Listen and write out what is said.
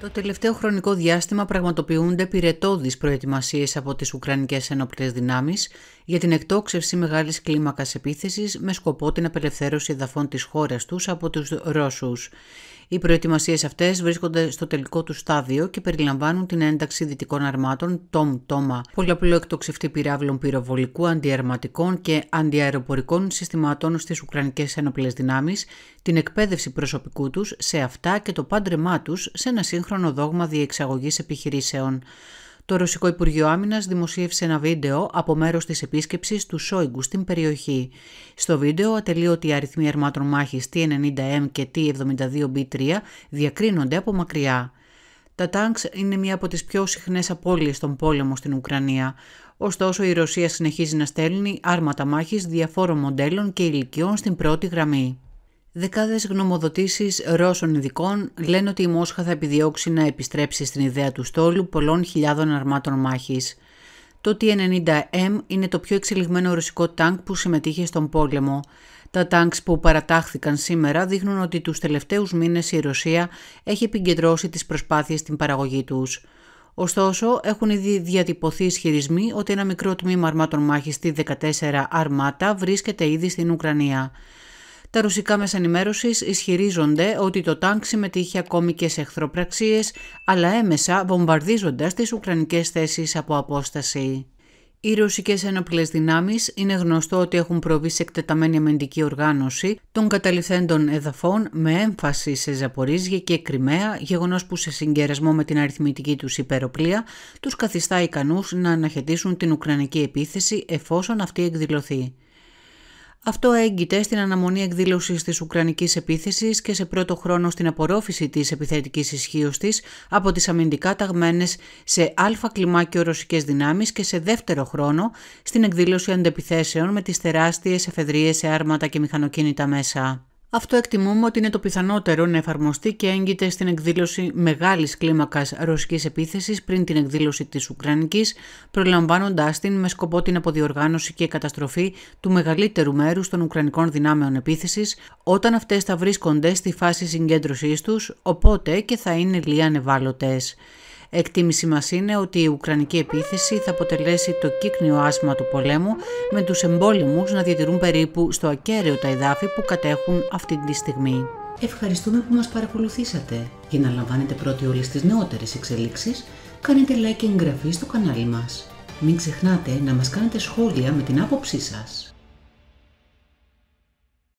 Το τελευταίο χρονικό διάστημα πραγματοποιούνται πυρετόδεις προετοιμασίες από τις Ουκρανικές Ενόπλες Δυνάμεις για την εκτόξευση μεγάλης κλίμακας επίθεσης με σκοπό την απελευθέρωση εδαφών της χώρας τους από τους Ρώσους. Οι προετοιμασίες αυτές βρίσκονται στο τελικό του στάδιο και περιλαμβάνουν την ένταξη δυτικών αρμάτων Τόμ Τόμα, πολλαπλού εκτοξευτή πυράβλων πυροβολικού, αντιαρματικών και αντιαεροπορικών συστημάτων στις Ουκρανικές Ένοπλες Δυνάμεις, την εκπαίδευση προσωπικού τους σε αυτά και το πάντρεμά τους σε ένα σύγχρονο δόγμα διεξαγωγής επιχειρήσεων. Το Ρωσικό Υπουργείο Άμυνας δημοσίευσε ένα βίντεο από μέρος της επίσκεψης του Σόιγκου στην περιοχή. Στο βίντεο, ατελείωτοι αριθμοί αρμάτων μάχης T-90M και T-72B3 διακρίνονται από μακριά. Τα τάγκς είναι μία από τις πιο συχνές απώλειες των πόλεμο στην Ουκρανία. Ωστόσο, η Ρωσία συνεχίζει να στέλνει άρματα μάχης διαφόρων μοντέλων και ηλικιών στην πρώτη γραμμή. Δεκάδες γνωμοδοτήσεις Ρώσων ειδικών λένε ότι η Μόσχα θα επιδιώξει να επιστρέψει στην ιδέα του στόλου πολλών χιλιάδων αρμάτων μάχης. Το T-90M είναι το πιο εξελιγμένο ρωσικό τάγκ που συμμετείχε στον πόλεμο. Τα τάγκ που παρατάχθηκαν σήμερα δείχνουν ότι τους τελευταίους μήνες η Ρωσία έχει επικεντρώσει τις προσπάθειες στην παραγωγή τους. Ωστόσο, έχουν ήδη διατυπωθεί ισχυρισμοί ότι ένα μικρό τμήμα μάχη μάχης T-14 αρμάτα βρίσκεται ήδη στην Ουκρανία. Τα ρωσικά μέσα ενημέρωσης ισχυρίζονται ότι το τάγκ συμμετείχε ακόμη και σε εχθροπραξίες, αλλά έμεσα βομβαρδίζοντας τις ουκρανικές θέσεις από απόσταση. Οι ρωσικές ένοπλες δυνάμεις είναι γνωστό ότι έχουν προβεί σε εκτεταμένη αμυντική οργάνωση των καταληθέντων εδαφών με έμφαση σε Ζαπορίζια και Κρυμαία, γεγονός που σε συγκερασμό με την αριθμητική τους υπεροπλία τους καθιστά ικανούς να αναχαιτήσουν την ουκρανική επίθεση εφόσον αυτή εκδηλωθεί. Αυτό έγκυται στην αναμονή εκδήλωσης της Ουκρανικής επίθεσης και σε πρώτο χρόνο στην απορρόφηση της επιθετικής ισχύω της από τις αμυντικά ταγμένες σε αλφα κλιμάκιο ρωσικές δυνάμεις και σε δεύτερο χρόνο στην εκδήλωση αντεπιθέσεων με τις τεράστιες εφεδρείες σε άρματα και μηχανοκίνητα μέσα. Αυτό εκτιμούμε ότι είναι το πιθανότερο να εφαρμοστεί και έγκυται στην εκδήλωση μεγάλης κλίμακας ρωσικής επίθεσης πριν την εκδήλωση της Ουκρανικής, προλαμβάνοντάς την με σκοπό την αποδιοργάνωση και καταστροφή του μεγαλύτερου μέρους των Ουκρανικών δυνάμεων επίθεσης, όταν αυτές θα βρίσκονται στη φάση συγκέντρωσής τους, οπότε και θα είναι λίγα ανεβάλλοντες». Εκτίμηση μας είναι ότι η Ουκρανική επίθεση θα αποτελέσει το κύκνιο άσμα του πολέμου με τους εμπόλεμους να διατηρούν περίπου στο ακέραιο τα εδάφη που κατέχουν αυτή τη στιγμή. Ευχαριστούμε που μας παρακολουθήσατε. Για να λαμβάνετε πρώτοι όλες τις νεότερες εξελίξεις, κάνετε like και εγγραφή στο κανάλι μας. Μην ξεχνάτε να μας κάνετε σχόλια με την άποψή σας.